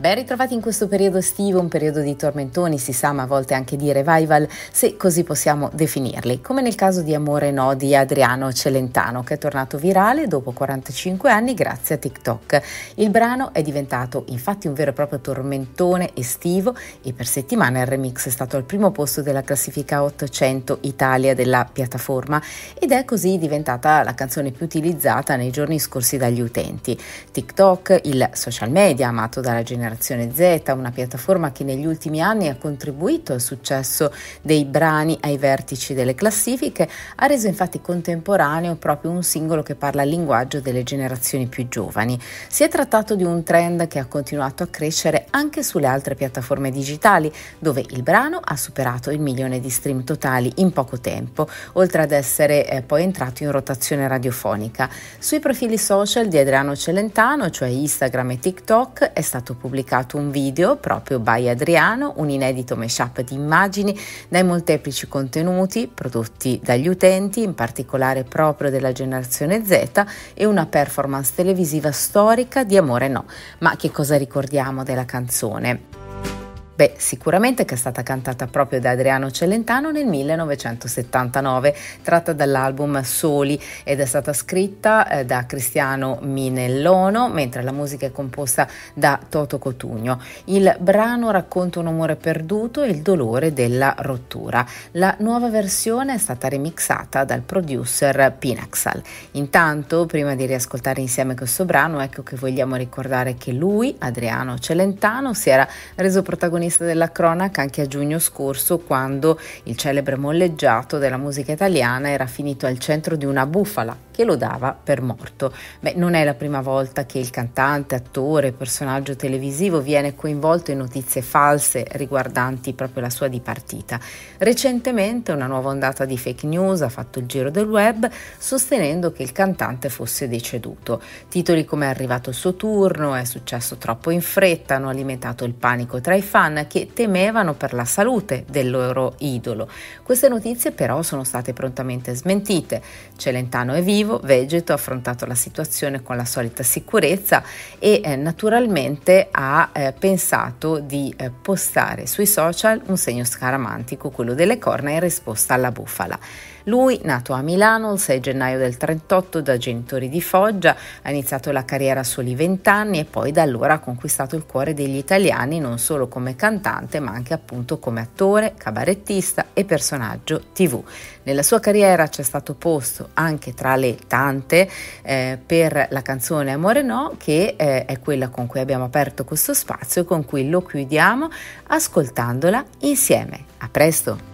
Ben ritrovati in questo periodo estivo, un periodo di tormentoni, si sa, ma a volte anche di revival, se così possiamo definirli, come nel caso di Amore No di Adriano Celentano, che è tornato virale dopo 45 anni grazie a TikTok. Il brano è diventato infatti un vero e proprio tormentone estivo e per settimane il remix è stato al primo posto della classifica 800 Italia della piattaforma ed è così diventata la canzone più utilizzata nei giorni scorsi dagli utenti. TikTok, il social media amato dalla generazione Generazione Z, una piattaforma che negli ultimi anni ha contribuito al successo dei brani ai vertici delle classifiche, ha reso infatti contemporaneo proprio un singolo che parla il linguaggio delle generazioni più giovani. Si è trattato di un trend che ha continuato a crescere anche sulle altre piattaforme digitali, dove il brano ha superato il milione di stream totali in poco tempo, oltre ad essere eh, poi entrato in rotazione radiofonica. Sui profili social di Adriano Celentano, cioè Instagram e TikTok, è stato pubblicato pubblicato un video proprio by Adriano, un inedito mashup di immagini dai molteplici contenuti prodotti dagli utenti, in particolare proprio della generazione Z, e una performance televisiva storica di Amore No. Ma che cosa ricordiamo della canzone? Beh, sicuramente che è stata cantata proprio da Adriano Celentano nel 1979, tratta dall'album Soli ed è stata scritta eh, da Cristiano Minellono, mentre la musica è composta da Toto Cotugno. Il brano racconta un amore perduto e il dolore della rottura. La nuova versione è stata remixata dal producer Pinaxal. Intanto, prima di riascoltare insieme questo brano, ecco che vogliamo ricordare che lui, Adriano Celentano, si era reso protagonista protagonista della cronaca anche a giugno scorso quando il celebre molleggiato della musica italiana era finito al centro di una bufala che lo dava per morto. Beh, non è la prima volta che il cantante, attore, personaggio televisivo viene coinvolto in notizie false riguardanti proprio la sua dipartita. Recentemente una nuova ondata di fake news ha fatto il giro del web sostenendo che il cantante fosse deceduto. Titoli come è arrivato il suo turno, è successo troppo in fretta, hanno alimentato il panico tra i fan che temevano per la salute del loro idolo. Queste notizie però sono state prontamente smentite. Celentano è vivo, Vegeto ha affrontato la situazione con la solita sicurezza e eh, naturalmente ha eh, pensato di eh, postare sui social un segno scaramantico, quello delle corna in risposta alla bufala. Lui, nato a Milano il 6 gennaio del 38 da genitori di Foggia, ha iniziato la carriera a soli 20 anni e poi da allora ha conquistato il cuore degli italiani non solo come cantante, cantante ma anche appunto come attore, cabarettista e personaggio tv. Nella sua carriera c'è stato posto anche tra le tante eh, per la canzone Amore No che eh, è quella con cui abbiamo aperto questo spazio e con cui lo chiudiamo ascoltandola insieme. A presto!